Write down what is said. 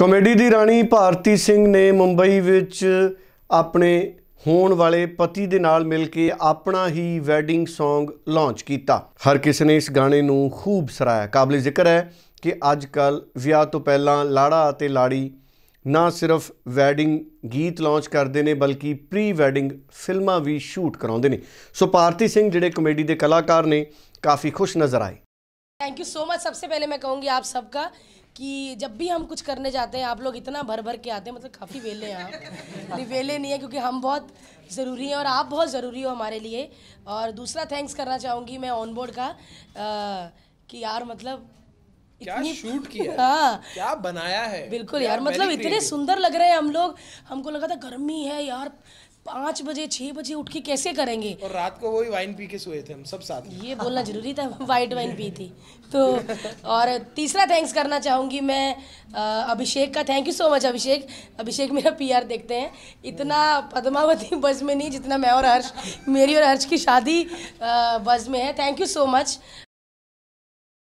comedy ਦੀ ਰਾਣੀ ਭਾਰਤੀ ਸਿੰਘ ਨੇ ਮੁੰਬਈ ਵਿੱਚ ਆਪਣੇ ਹੋਣ ਵਾਲੇ ਪਤੀ ਦੇ ਨਾਲ ਮਿਲ ਕੇ ਆਪਣਾ ਹੀ ਵੈਡਿੰਗ Song ਲਾਂਚ ਕੀਤਾ ਹਰ ਕਿਸੇ ਨੇ ਇਸ ਗਾਣੇ ਨੂੰ ਖੂਬ ਸਰਾਇਆ ਕਾਬਲੇ ਜ਼ਿਕਰ ਹੈ ਕਿ ਅੱਜ ਕੱਲ ਵਿਆਹ ਤੋਂ ਪਹਿਲਾਂ ਲਾੜਾ ਅਤੇ ਲਾੜੀ ਨਾ ਸਿਰਫ ਵੈਡਿੰਗ ਗੀਤ ਲਾਂਚ ਕਰਦੇ ਨੇ ਬਲਕਿ ਪ੍ਰੀ ਵੈਡਿੰਗ ਫਿਲਮਾਂ ਵੀ ਸ਼ੂਟ ਕਰਾਉਂਦੇ ਨੇ ਸੋ ਭਾਰਤੀ ਸਿੰਘ ਜਿਹੜੇ ਕਮੇਡੀ ਦੇ ਕਲਾਕਾਰ ਨੇ ਕਾਫੀ ਖੁਸ਼ ਨਜ਼ਰ ਆਏ थैंक यू सो मच सबसे पहले मैं कहूँगी आप सबका कि जब भी हम कुछ करने जाते हैं आप लोग इतना भर भर के आते हैं मतलब काफ़ी वेले हैं आप वेले नहीं है क्योंकि हम बहुत ज़रूरी हैं और आप बहुत ज़रूरी हो हमारे लिए और दूसरा थैंक्स करना चाहूँगी मैं ऑन बोर्ड का आ, कि यार मतलब क्या शूट किया हाँ क्या बनाया है बिल्कुल यार मतलब इतने सुंदर लग रहे हैं हम लोग हमको लगा था गर्मी है यार पाँच बजे छः बजे उठ के कैसे करेंगे और रात को वही वाइन पी के सोए थे हम सब साथ ये बोलना जरूरी था वाइट वाइन पी थी तो और तीसरा थैंक्स करना चाहूंगी मैं अभिषेक का thank you so much Abhishek Abhishek मेरा पीआर देखते हैं इतना पदमावती बज में नहीं जितना मैं और हर्ष मेरी और हर्ष की शादी बज में है थैंक यू सो मच